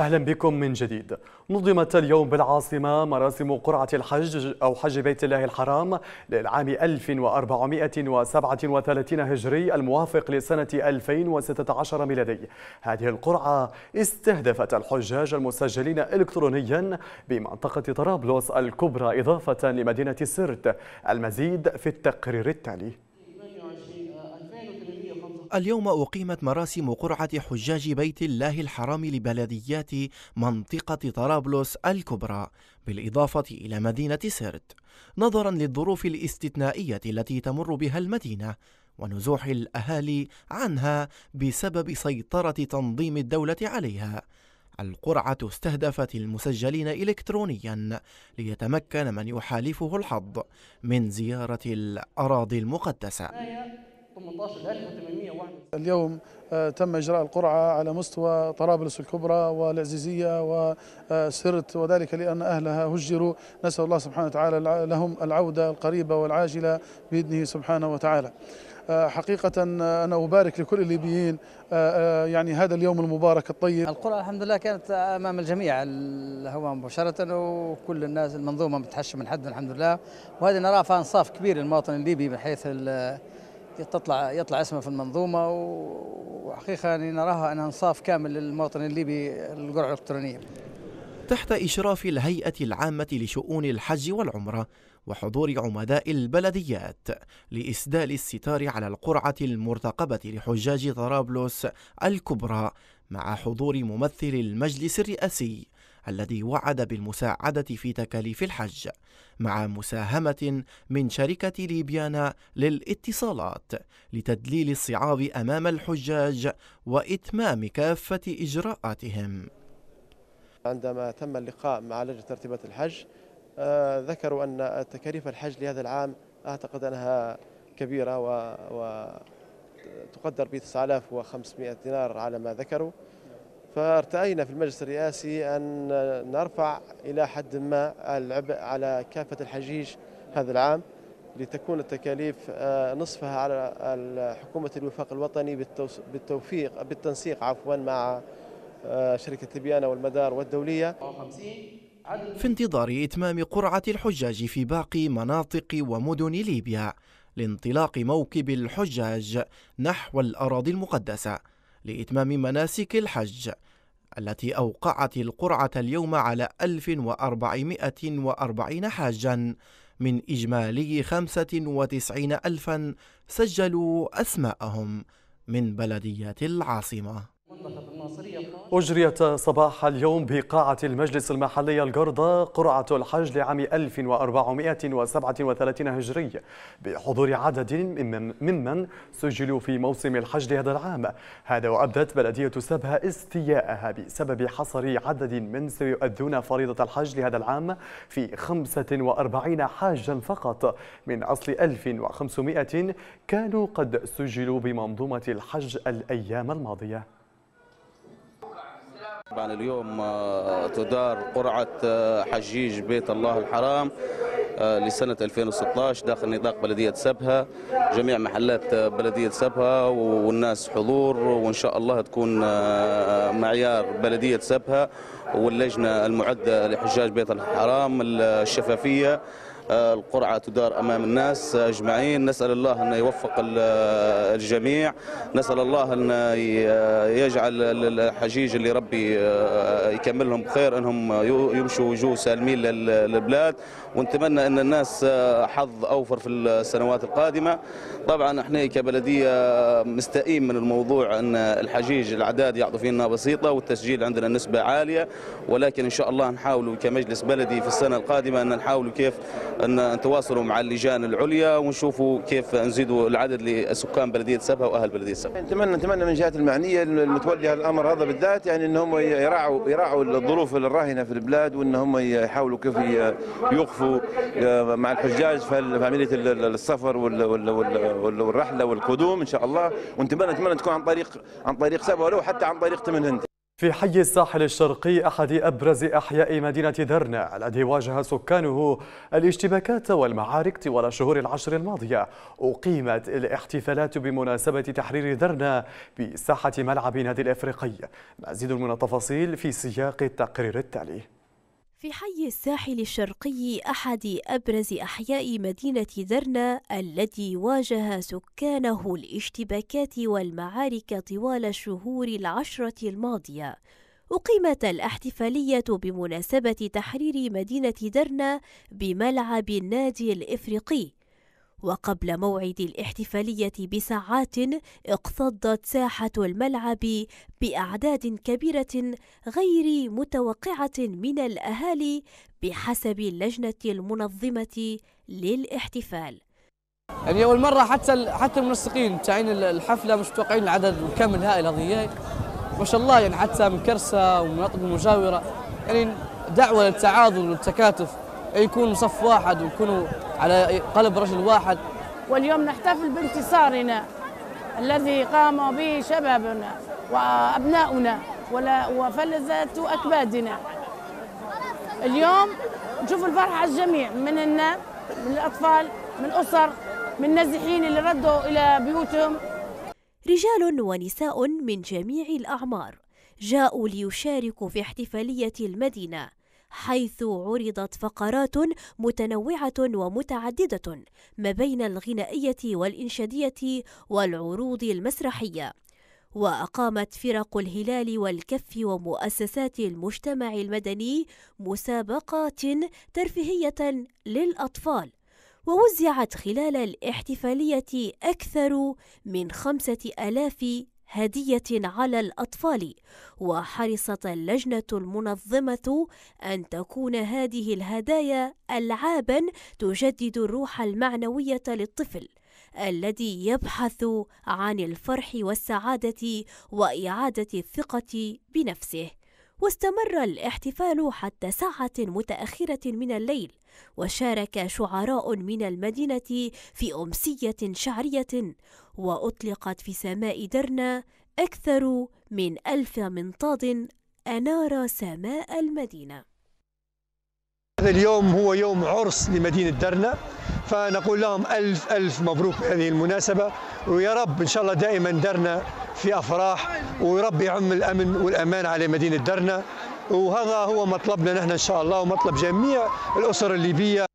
أهلا بكم من جديد نظمت اليوم بالعاصمة مراسم قرعة الحج أو حج بيت الله الحرام للعام 1437 هجري الموافق لسنة 2016 ميلادي هذه القرعة استهدفت الحجاج المسجلين إلكترونيا بمنطقة طرابلس الكبرى إضافة لمدينة سرت المزيد في التقرير التالي
اليوم أقيمت مراسم قرعة حجاج بيت الله الحرام لبلديات منطقة طرابلس الكبرى بالإضافة إلى مدينة سرت نظرا للظروف الاستثنائية التي تمر بها المدينة ونزوح الأهالي عنها بسبب سيطرة تنظيم الدولة عليها القرعة استهدفت المسجلين إلكترونيا ليتمكن من يحالفه الحظ من زيارة الأراضي المقدسة
18801
اليوم
آه، تم إجراء القرعة على مستوى طرابلس الكبرى والعزيزية وسرت وذلك لأن أهلها هجروا نسأل الله سبحانه وتعالى لهم العودة القريبة والعاجلة بإذنه سبحانه وتعالى آه، حقيقة آه، أنا أبارك لكل الليبيين يعني هذا اليوم
المبارك الطيب القرعة الحمد لله كانت أمام الجميع الهواء مباشرة وكل الناس المنظومة متحشة من حد الحمد لله وهذه نراه فانصاف كبير للمواطن الليبي من حيث تطلع يطلع اسمه في المنظومه وحقيقه يعني نراها انها انصاف كامل للمواطن الليبي القرعه الالكترونيه.
تحت إشراف الهيئة العامة لشؤون الحج والعمرة وحضور عمداء البلديات لإسدال الستار على القرعة المرتقبة لحجاج طرابلس الكبرى مع حضور ممثل المجلس الرئاسي الذي وعد بالمساعدة في تكاليف الحج مع مساهمة من شركة ليبيانا للاتصالات لتدليل الصعاب أمام الحجاج وإتمام كافة إجراءاتهم عندما تم اللقاء مع لجنة ترتيبة الحج آه، ذكروا أن تكاليف الحج لهذا العام أعتقد أنها كبيرة و... تقدر ب 9500 دينار على ما ذكروا فارتأينا في المجلس الرئاسي أن نرفع إلى حد ما العبء على كافة الحجيج هذا العام لتكون التكاليف آه، نصفها على حكومة الوفاق الوطني بالتوفيق بالتنسيق عفوا مع آه، شركة تبيانة والمدار والدولية في انتظار إتمام قرعة الحجاج في باقي مناطق ومدن ليبيا لانطلاق موكب الحجاج نحو الأراضي المقدسة لإتمام مناسك الحج التي أوقعت القرعة اليوم على 1440 حاجا من إجمالي 95 ألفا سجلوا أسماءهم من بلديات العاصمة
أجريت صباح اليوم بقاعة المجلس المحلي القرضة قرعة الحج لعام 1437 هجري بحضور عدد ممن سجلوا في موسم الحج لهذا العام هذا وأبدت بلدية سبها استياءها بسبب حصر عدد من سيؤدون فريضة الحج لهذا العام في 45 حاجا فقط من أصل 1500 كانوا قد سجلوا بمنظومة الحج الأيام الماضية
طبعا اليوم آه، تدار قرعة آه، حجيج بيت الله الحرام آه، لسنة 2016 داخل نطاق بلدية سبها جميع محلات بلدية سبها والناس حضور وإن شاء الله تكون معيار بلدية سبها واللجنة المعدة لحجاج بيت الحرام الشفافية القرعة تدار أمام الناس أجمعين نسأل الله أن يوفق الجميع نسأل الله أن يجعل الحجيج اللي ربي آه، يكملهم بخير أنهم يمشوا وجوه سالمين للبلاد ونتمنى أن الناس آه، حظ أوفر في السنوات القادمة طبعا احنا كبلدية آه، مستائين من الموضوع أن الحجيج الأعداد يعطوا فينا بسيطة والتسجيل عندنا نسبة عالية ولكن إن شاء الله نحاول كمجلس بلدي في السنة القادمة أن نحاول كيف ان نتواصلوا مع اللجان العليا ونشوفوا كيف نزيدوا العدد لسكان بلديه سبها واهل بلديه سبها.
نتمنى نتمنى من الجهات المعنيه المتوليه الامر هذا بالذات يعني ان هم يراعوا يراعوا الظروف
الراهنه في البلاد وان هم يحاولوا كيف
يوقفوا آه، مع الحجاج في عمليه السفر والرحله والقدوم ان شاء الله ونتمنى نتمنى تكون عن طريق عن طريق سبها ولو حتى عن طريق
تمن هند. في حي الساحل الشرقي أحد أبرز أحياء مدينة درنا الذي واجه سكانه الاشتباكات والمعارك طوال الشهور العشر الماضية أقيمت الاحتفالات بمناسبة تحرير درنا بساحة ملعب نادي الإفريقي مزيد من التفاصيل في سياق التقرير التالي
في حي الساحل الشرقي أحد أبرز أحياء مدينة درنا الذي واجه سكانه الاشتباكات والمعارك طوال الشهور العشرة الماضية أقيمت الاحتفالية بمناسبة تحرير مدينة درنا بملعب النادي الإفريقي وقبل موعد الاحتفالية بساعات اقتضت ساحة الملعب بأعداد كبيرة غير متوقعة من الأهالي بحسب اللجنة المنظمة للاحتفال يعني أول مرة حتى حتى المنسقين تاعين الحفلة مش متوقعين العدد الكم الهائل هذه يعني ما شاء الله يعني حتى من كرسة ومناطق المجاورة يعني دعوة للتعاضد والتكاتف يكونوا صف واحد ويكونوا على قلب رجل واحد
واليوم نحتفل بانتصارنا الذي قام به شبابنا وأبناؤنا
ولا وفلذات أكبادنا اليوم
نشوف الفرحة الجميع من الناس من الأطفال من الأسر من النازحين اللي ردوا إلى بيوتهم رجال ونساء من جميع الأعمار جاءوا ليشاركوا في احتفالية المدينة حيث عرضت فقرات متنوعة ومتعددة ما بين الغنائية والإنشادية والعروض المسرحية وأقامت فرق الهلال والكف ومؤسسات المجتمع المدني مسابقات ترفيهية للأطفال ووزعت خلال الاحتفالية أكثر من خمسة آلاف هدية على الأطفال وحرصت اللجنة المنظمة أن تكون هذه الهدايا ألعابا تجدد الروح المعنوية للطفل الذي يبحث عن الفرح والسعادة وإعادة الثقة بنفسه واستمر الاحتفال حتى ساعة متأخرة من الليل وشارك شعراء من المدينة في أمسية شعرية وأطلقت في سماء درنا أكثر من ألف منطاد أنار سماء المدينة
هذا اليوم هو يوم عرس لمدينة درنا فنقول لهم ألف ألف مبروك بهذه المناسبة ويا رب إن شاء الله دائما درنا في أفراح ورب يعم الأمن والأمان على مدينة درنا وهذا هو مطلبنا نحن إن شاء الله ومطلب جميع الأسر الليبية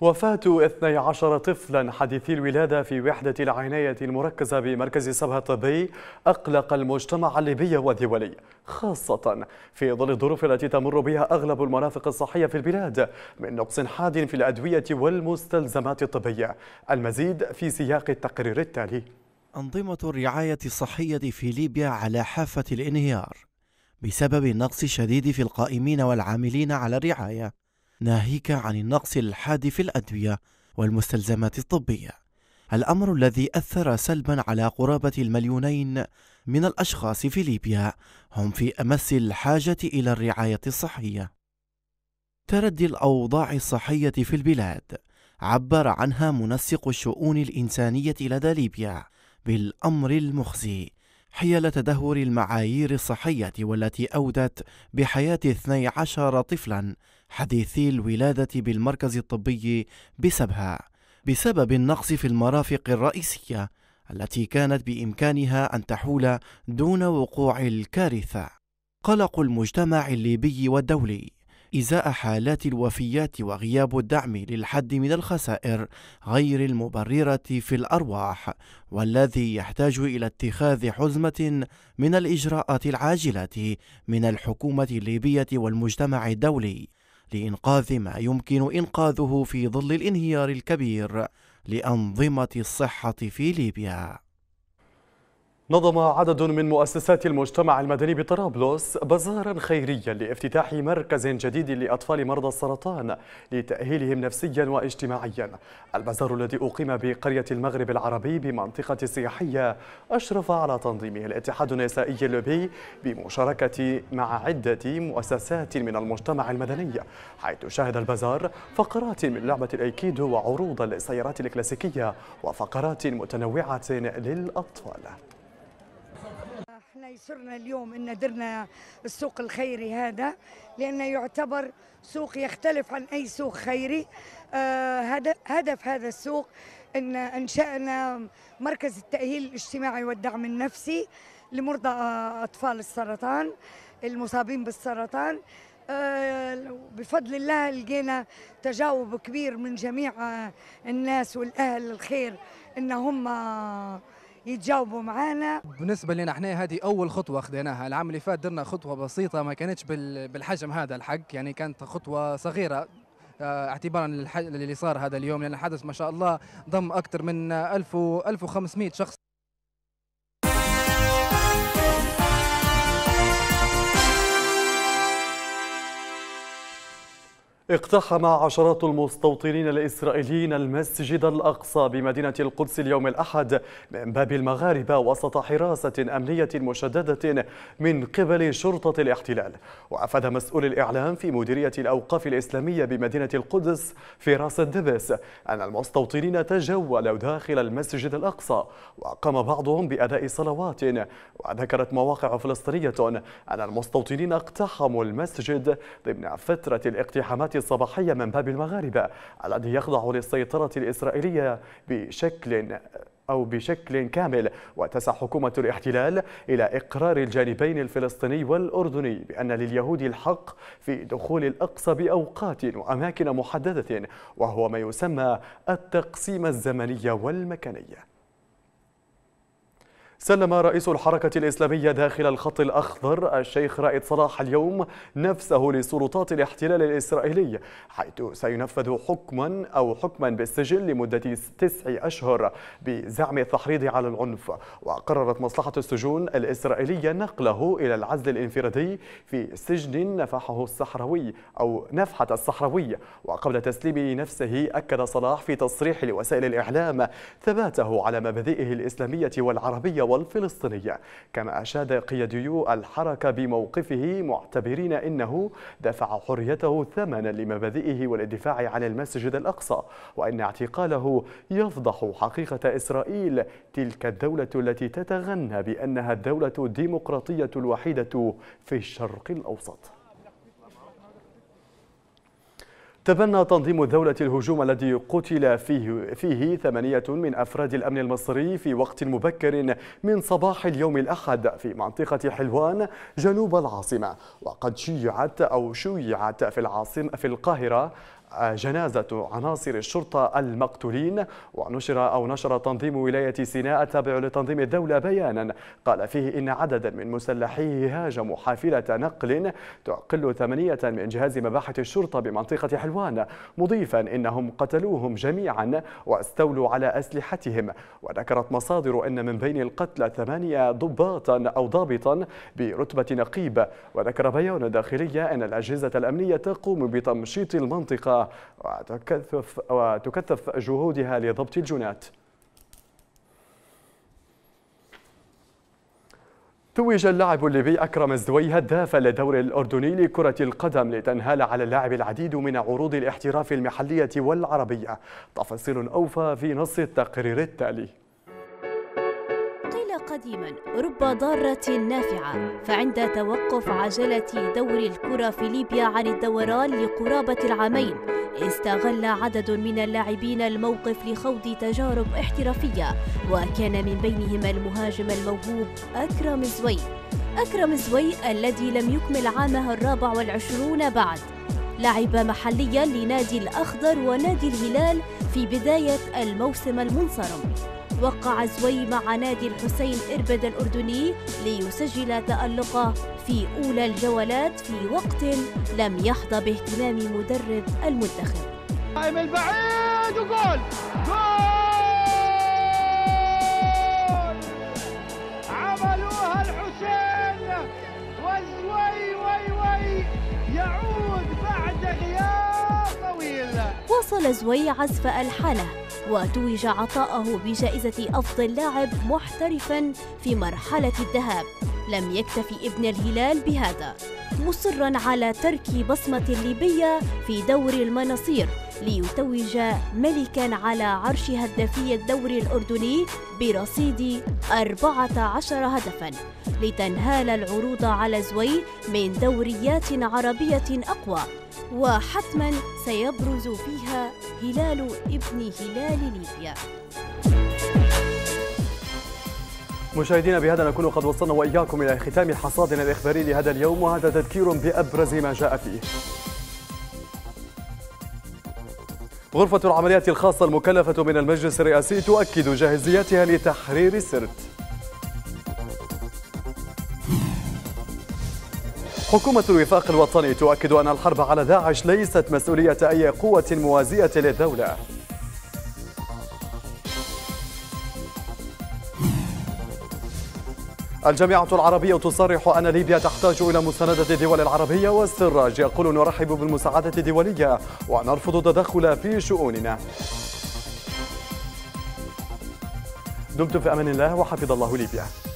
وفاة 12 طفلا حديثي الولادة في وحدة العناية المركزة بمركز سبها الطبي أقلق المجتمع الليبي والدولي خاصة في ظل الظروف التي تمر بها أغلب المرافق الصحية في البلاد من نقص حاد في الأدوية والمستلزمات الطبية المزيد في سياق التقرير التالي
أنظمة الرعاية الصحية في ليبيا على حافة الانهيار بسبب النقص الشديد في القائمين والعاملين على الرعاية ناهيك عن النقص الحاد في الأدوية والمستلزمات الطبية الأمر الذي أثر سلبا على قرابة المليونين من الأشخاص في ليبيا هم في أمس الحاجة إلى الرعاية الصحية تردي الأوضاع الصحية في البلاد عبر عنها منسق الشؤون الإنسانية لدى ليبيا بالأمر المخزي حيال تدهور المعايير الصحية والتي أودت بحياة 12 طفلا حديثي الولادة بالمركز الطبي بسبها بسبب النقص في المرافق الرئيسية التي كانت بإمكانها أن تحول دون وقوع الكارثة. قلق المجتمع الليبي والدولي إزاء حالات الوفيات وغياب الدعم للحد من الخسائر غير المبررة في الأرواح، والذي يحتاج إلى اتخاذ حزمة من الإجراءات العاجلة من الحكومة الليبية والمجتمع الدولي لإنقاذ ما يمكن إنقاذه في ظل الانهيار الكبير لأنظمة الصحة في ليبيا نظم عدد من مؤسسات
المجتمع المدني بطرابلس بازارا خيريا لافتتاح مركز جديد لأطفال مرضى السرطان لتأهيلهم نفسيا واجتماعيا البازار الذي أقيم بقرية المغرب العربي بمنطقة السياحية أشرف على تنظيمه الاتحاد النسائي اللوبي بمشاركة مع عدة مؤسسات من المجتمع المدني حيث شهد البازار فقرات من لعبة الأيكيدو وعروضا للسيارات الكلاسيكية وفقرات متنوعة للأطفال
يسرنا اليوم ان درنا السوق الخيري هذا لانه يعتبر سوق يختلف عن اي سوق خيري آه، هدف هذا السوق ان انشانا مركز التاهيل الاجتماعي والدعم النفسي لمرضى اطفال السرطان المصابين بالسرطان آه، بفضل الله لقينا تجاوب كبير من جميع الناس والاهل الخير ان هم يتجاوبوا معنا
بالنسبه لنا احنا هذه اول خطوه خذيناها العام اللي فات درنا خطوه بسيطه ما كانتش بالحجم هذا الحق يعني كانت خطوه صغيره آه، اعتبارا للي صار هذا اليوم لان الحدث ما شاء الله ضم اكثر من 1000 1500 شخص
اقتحم عشرات المستوطنين الإسرائيليين المسجد الأقصى بمدينة القدس اليوم الأحد من باب المغاربة وسط حراسة أمنية مشددة من قبل شرطة الاحتلال وأفاد مسؤول الإعلام في مديرية الأوقاف الإسلامية بمدينة القدس فراس الدبس أن المستوطنين تجولوا داخل المسجد الأقصى وقام بعضهم بأداء صلوات وذكرت مواقع فلسطينية أن المستوطنين اقتحموا المسجد ضمن فترة الاقتحامات الصباحية من باب المغاربة الذي يخضع للسيطرة الإسرائيلية بشكل أو بشكل كامل وتسع حكومة الاحتلال إلى إقرار الجانبين الفلسطيني والأردني بأن لليهود الحق في دخول الأقصى بأوقات وأماكن محددة وهو ما يسمى التقسيم الزمني والمكاني سلم رئيس الحركة الإسلامية داخل الخط الأخضر الشيخ رائد صلاح اليوم نفسه لسلطات الاحتلال الإسرائيلي حيث سينفذ حكما أو حكما بالسجن لمدة تسع أشهر بزعم التحريض على العنف وقررت مصلحة السجون الإسرائيلية نقله إلى العزل الانفرادي في سجن نفحه الصحراوي أو نفحة الصحراوي وقبل تسليم نفسه أكد صلاح في تصريح لوسائل الإعلام ثباته على مبادئه الإسلامية والعربية والفلسطينية كما أشاد قياديو الحركة بموقفه معتبرين أنه دفع حريته ثمنا لمبادئه والدفاع عن المسجد الأقصى وأن اعتقاله يفضح حقيقة إسرائيل تلك الدولة التي تتغنى بأنها الدولة الديمقراطية الوحيدة في الشرق الأوسط تبنى تنظيم الدولة الهجوم الذي قتل فيه, فيه ثمانية من أفراد الأمن المصري في وقت مبكر من صباح اليوم الأحد في منطقة حلوان جنوب العاصمة وقد شيعت أو شيعت في العاصمة في القاهرة جنازة عناصر الشرطة المقتولين ونشر أو نشر تنظيم ولاية سيناء التابع لتنظيم الدولة بيانا قال فيه إن عددا من مسلحيه هاجموا حافلة نقل تعقل ثمانية من جهاز مباحث الشرطة بمنطقة حلوان مضيفا إنهم قتلوهم جميعا واستولوا على أسلحتهم وذكرت مصادر أن من بين القتلى ثمانية ضباطا أو ضابطا برتبة نقيب وذكر بيان داخلية أن الأجهزة الأمنية تقوم بتمشيط المنطقة وتكثف, وتكثف جهودها لضبط الجنات توج اللاعب الليبي أكرم الزوي هداف للدوري الأردني لكرة القدم لتنهال على اللاعب العديد من عروض الاحتراف المحلية والعربية تفاصيل أوفى في نص التقرير التالي
قديما رب ضارة نافعة فعند توقف عجلة دور الكرة في ليبيا عن الدوران لقرابة العامين استغل عدد من اللاعبين الموقف لخوض تجارب احترافية وكان من بينهم المهاجم الموهوب أكرم زوي أكرم زوي الذي لم يكمل عامه الرابع والعشرون بعد لعب محليا لنادي الأخضر ونادي الهلال في بداية الموسم المنصرم وقع زوي مع نادي الحسين إربد الأردني ليسجل تألقه في أولى الجولات في وقت لم يحظى باهتمام مدرب المنتخب قائم البعيد وجول جول
عملوها الحسين والزوي وي وي يعود
واصل زوي عزف ألحانه وتوج عطاءه بجائزة أفضل لاعب محترفا في مرحلة الذهاب لم يكتفي ابن الهلال بهذا مصرا على ترك بصمة ليبية في دور المناصير ليتوج ملكا على عرش هدافي الدوري الأردني برصيد 14 هدفا لتنهال العروض على زوي من دوريات عربية أقوى وحتما سيبرز فيها هلال ابن هلال ليبيا
مشاهدينا بهذا نكون قد وصلنا وإياكم إلى ختام حصادنا الإخباري لهذا اليوم وهذا تذكير بأبرز ما جاء فيه غرفة العمليات الخاصة المكلفة من المجلس الرئاسي تؤكد جاهزيتها لتحرير سرت حكومة الوفاق الوطني تؤكد أن الحرب على داعش ليست مسؤولية أي قوة موازية للدولة الجامعة العربية تصرح أن ليبيا تحتاج إلى مساندة الدول العربية والسراج يقول نرحب بالمساعدة الدولية ونرفض التدخل في شؤوننا دمتم في أمان الله وحفظ الله ليبيا